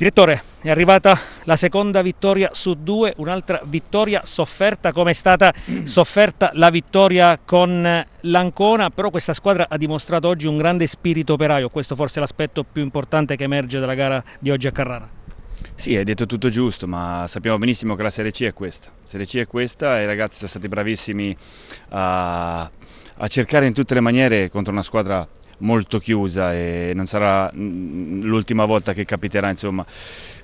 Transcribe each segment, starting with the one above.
Direttore, è arrivata la seconda vittoria su due, un'altra vittoria sofferta come è stata sofferta la vittoria con l'Ancona, però questa squadra ha dimostrato oggi un grande spirito operaio, questo forse è l'aspetto più importante che emerge dalla gara di oggi a Carrara. Sì, hai detto tutto giusto, ma sappiamo benissimo che la Serie C è questa. La Serie C è questa e i ragazzi sono stati bravissimi a, a cercare in tutte le maniere contro una squadra molto chiusa e non sarà l'ultima volta che capiterà insomma,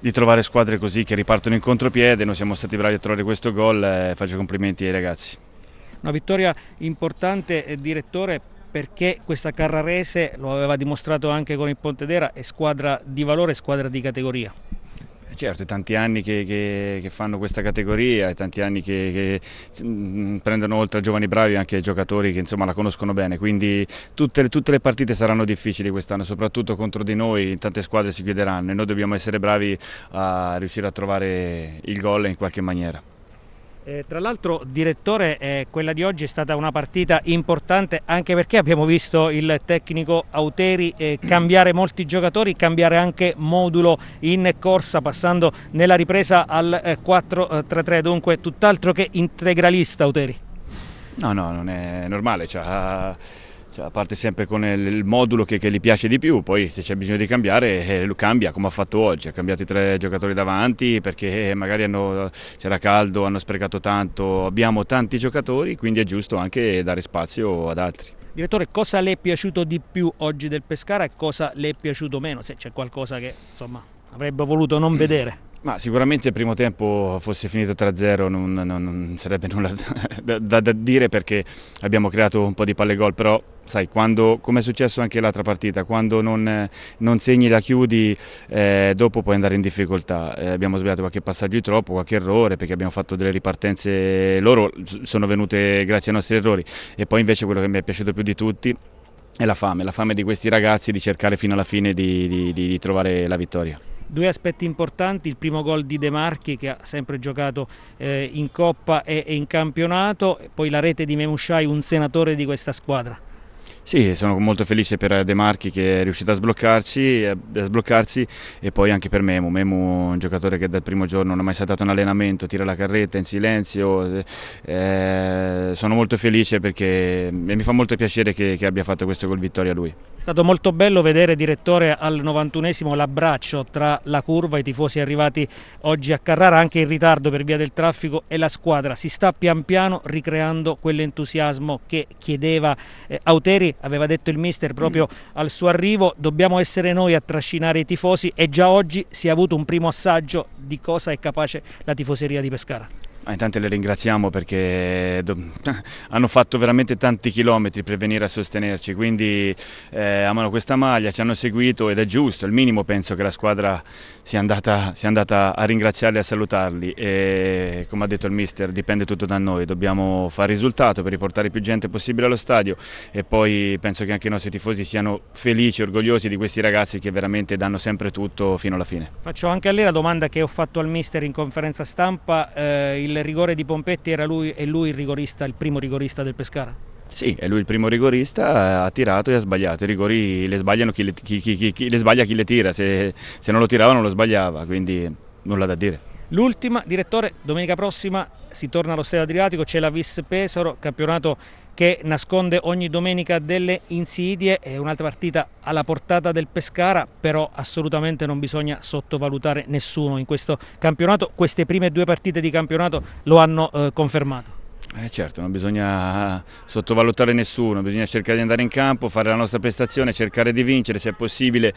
di trovare squadre così che ripartono in contropiede, noi siamo stati bravi a trovare questo gol e faccio complimenti ai ragazzi. Una vittoria importante, eh, direttore, perché questa Carrarese lo aveva dimostrato anche con il Pontedera, è squadra di valore, squadra di categoria. Eh, certo, è tanti anni che, che, che, fanno questa categoria, è tanti anni che, che mm, prendono oltre a giovani bravi anche giocatori che insomma la conoscono bene, quindi tutte, tutte le partite saranno difficili quest'anno, soprattutto contro di noi, tante squadre si chiuderanno e noi dobbiamo essere bravi a riuscire a trovare il gol in qualche maniera. Eh, tra l'altro, direttore, eh, quella di oggi è stata una partita importante anche perché abbiamo visto il tecnico Auteri eh, cambiare molti giocatori, cambiare anche modulo in corsa, passando nella ripresa al 4-3-3, eh, dunque tutt'altro che integralista Auteri. No, no, non è normale. Cioè, cioè, parte sempre con il, modulo che, che, gli piace di più, poi se c'è bisogno di cambiare eh, lo cambia come ha fatto oggi, ha cambiato i tre giocatori davanti perché eh, magari c'era caldo, hanno sprecato tanto, abbiamo tanti giocatori quindi è giusto anche dare spazio ad altri. Direttore, cosa le è piaciuto di più oggi del Pescara e cosa le è piaciuto meno, se c'è qualcosa che insomma, avrebbe voluto non vedere? Ma sicuramente il primo tempo fosse finito 3-0 non, non, non, sarebbe nulla da, da, da, dire perché abbiamo creato un po' di palle gol, però sai, come è successo anche l'altra partita, quando non, non segni la chiudi eh, dopo puoi andare in difficoltà. Eh, abbiamo sbagliato qualche passaggio di troppo, qualche errore perché abbiamo fatto delle ripartenze, loro sono venute grazie ai nostri errori e poi invece quello che mi è piaciuto più di tutti è la fame, la fame di questi ragazzi di cercare fino alla fine di, di, di, di trovare la vittoria. Due aspetti importanti, il primo gol di De Marchi che ha sempre giocato eh, in Coppa e, e in campionato, poi la rete di Memusciai, un senatore di questa squadra. Sì, sono molto felice per De Marchi che è riuscito a sbloccarci, a sbloccarsi e poi anche per Memu. Memu è un giocatore che dal primo giorno non ha mai saltato un allenamento, tira la carretta in silenzio. Eh, sono molto felice perché mi fa molto piacere che, che abbia fatto questo gol vittoria lui. È stato molto bello vedere, direttore, al 91esimo l'abbraccio tra la curva, i tifosi arrivati oggi a Carrara, anche in ritardo per via del traffico e la squadra. Si sta pian piano ricreando quell'entusiasmo che chiedeva eh, Auteri aveva detto il mister proprio al suo arrivo, dobbiamo essere noi a trascinare i tifosi e già oggi si è avuto un primo assaggio di cosa è capace la tifoseria di Pescara. Ma ah, intanto le ringraziamo perché hanno fatto veramente tanti chilometri per venire a sostenerci, quindi eh, amano questa maglia, ci hanno seguito ed è giusto, il minimo penso che la squadra sia andata, sia andata a ringraziarli e a salutarli e come ha detto il mister dipende tutto da noi, dobbiamo fare risultato per riportare più gente possibile allo stadio e poi penso che anche i nostri tifosi siano felici, orgogliosi di questi ragazzi che veramente danno sempre tutto fino alla fine. Faccio anche a lei la domanda che ho fatto al mister in conferenza stampa, eh, il il rigore di Pompetti era lui, è lui il rigorista, il primo rigorista del Pescara? Sì, è lui il primo rigorista, ha tirato e ha sbagliato. I rigori le, chi le, chi, chi, chi, le sbaglia chi le tira, se, se non lo tirava non lo sbagliava, quindi nulla da dire. L'ultima, direttore, domenica prossima si torna allo Stadio Adriatico, c'è la Vis Pesaro, campionato che nasconde ogni domenica delle insidie, è un'altra partita alla portata del Pescara, però assolutamente non bisogna sottovalutare nessuno in questo campionato, queste prime due partite di campionato lo hanno eh, confermato. Eh certo, non bisogna eh, sottovalutare nessuno, bisogna cercare di andare in campo, fare la nostra prestazione, cercare di vincere se è possibile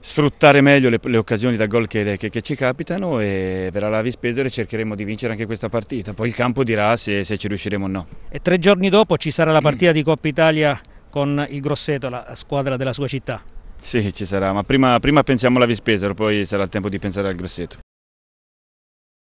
sfruttare meglio le, le occasioni da gol che, che, che, ci capitano e verrà la e cercheremo di vincere anche questa partita, poi il campo dirà se, se ci riusciremo o no. E tre giorni dopo ci sarà la mm. partita di Coppa Italia con il Grosseto, la squadra della sua città. Sì, ci sarà, ma prima, prima pensiamo alla Vispesaro, poi sarà il tempo di pensare al Grosseto.